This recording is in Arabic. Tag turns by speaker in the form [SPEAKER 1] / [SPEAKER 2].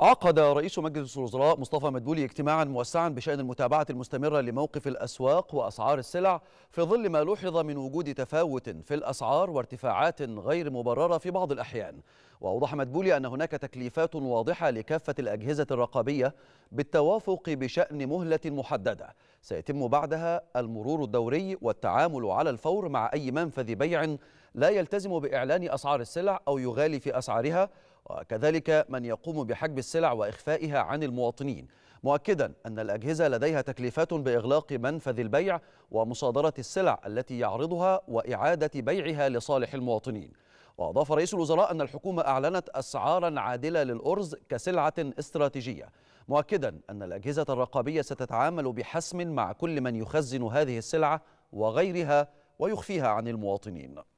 [SPEAKER 1] عقد رئيس مجلس الوزراء مصطفى مدبولي اجتماعا موسعا بشأن المتابعة المستمرة لموقف الأسواق وأسعار السلع في ظل ما لوحظ من وجود تفاوت في الأسعار وارتفاعات غير مبررة في بعض الأحيان وأوضح مدبولي أن هناك تكليفات واضحة لكافة الأجهزة الرقابية بالتوافق بشأن مهلة محددة سيتم بعدها المرور الدوري والتعامل على الفور مع أي منفذ بيع لا يلتزم بإعلان أسعار السلع أو يغالي في أسعارها وكذلك من يقوم بحجب السلع وإخفائها عن المواطنين مؤكدا أن الأجهزة لديها تكليفات بإغلاق منفذ البيع ومصادرة السلع التي يعرضها وإعادة بيعها لصالح المواطنين وأضاف رئيس الوزراء أن الحكومة أعلنت أسعارا عادلة للأرز كسلعة استراتيجية مؤكدا أن الأجهزة الرقابية ستتعامل بحسم مع كل من يخزن هذه السلعة وغيرها ويخفيها عن المواطنين